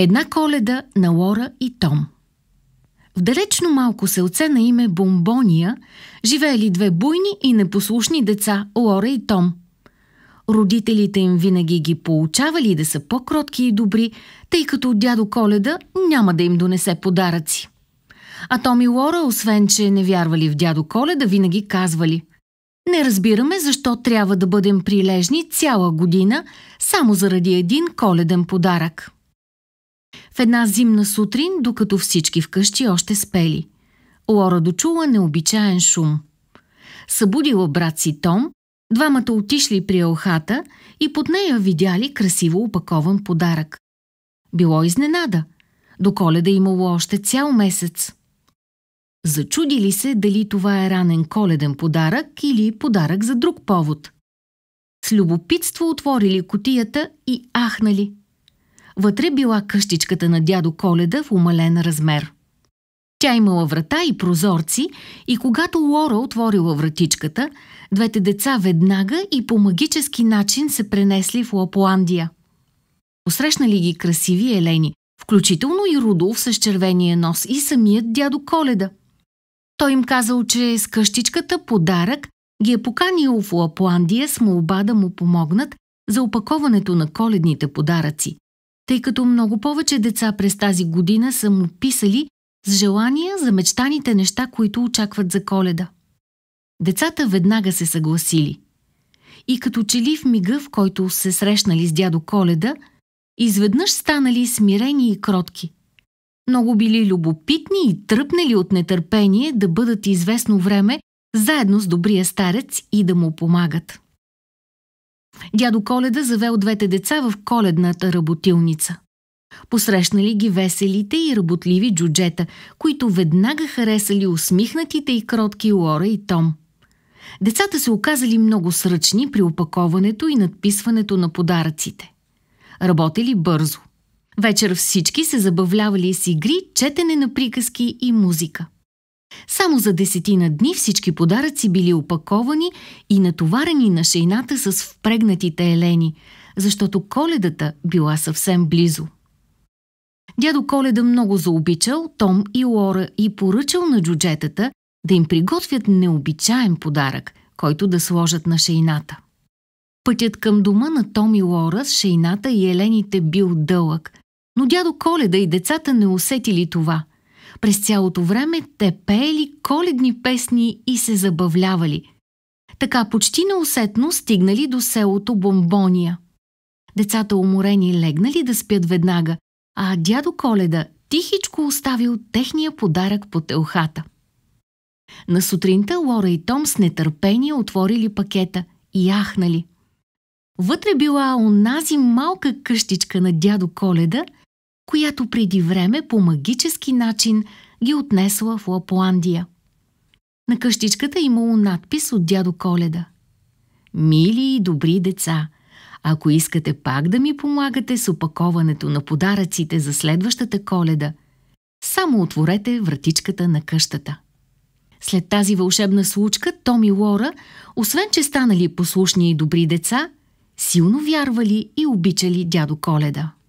Една коледа на Лора и Том. В далечно малко селце на име Бомбония живеели две буйни и непослушни деца Лора и Том. Родителите им винаги ги получавали да са по-кротки и добри, тъй като дядо Коледа няма да им донесе подаръци. А Том и Лора, освен че не вярвали в дядо Коледа, винаги казвали «Не разбираме защо трябва да бъдем прилежни цяла година само заради един коледен подарък». В една зимна сутрин, докато всички вкъщи още спели. Лора дочула необичаен шум. Събудила брат си Том, двамата отишли при елхата и под нея видяли красиво опакован подарък. Било изненада. До коледа имало още цял месец. Зачудили се дали това е ранен коледен подарък или подарък за друг повод. С любопитство отворили котията и ахнали – Вътре била къщичката на дядо Коледа в умален размер. Тя имала врата и прозорци и когато Лора отворила вратичката, двете деца веднага и по магически начин се пренесли в Лапландия. Посрещнали ги красиви елени, включително и Рудолф с червения нос и самият дядо Коледа. Той им казал, че с къщичката подарък ги е поканил в Лапландия с молба да му помогнат за опаковането на коледните подаръци тъй като много повече деца през тази година са му писали с желания за мечтаните неща, които очакват за коледа. Децата веднага се съгласили. И като че ли в мига, в който се срещнали с дядо Коледа, изведнъж станали смирени и кротки. Много били любопитни и тръпнали от нетърпение да бъдат известно време заедно с добрия старец и да му помагат. Дядо Коледа завел двете деца в коледната работилница. Посрещнали ги веселите и работливи джуджета, които веднага харесали усмихнатите и кротки Лора и Том. Децата се оказали много сръчни при опаковането и надписването на подаръците. Работели бързо. Вечер всички се забавлявали с игри, четене на приказки и музика. Само за десетина дни всички подаръци били опаковани и натоварени на шейната с впрегнатите елени, защото коледата била съвсем близо. Дядо Коледа много заобичал Том и Лора и поръчал на джуджетата да им приготвят необичаен подарък, който да сложат на шейната. Пътят към дома на Том и Лора с шейната и елените бил дълъг, но дядо Коледа и децата не усетили това – през цялото време те пеели коледни песни и се забавлявали. Така почти неусетно стигнали до селото Бомбония. Децата уморени легнали да спят веднага, а дядо Коледа тихичко оставил техния подарък по телхата. На сутринта Лора и Том с нетърпение отворили пакета и яхнали. Вътре била онази малка къщичка на дядо Коледа – която преди време по магически начин ги отнесла в Лапландия. На къщичката е имало надпис от дядо Коледа. Мили и добри деца, ако искате пак да ми помагате с опаковането на подаръците за следващата коледа, само отворете вратичката на къщата. След тази вълшебна случка Том и Лора, освен че станали послушни и добри деца, силно вярвали и обичали дядо Коледа.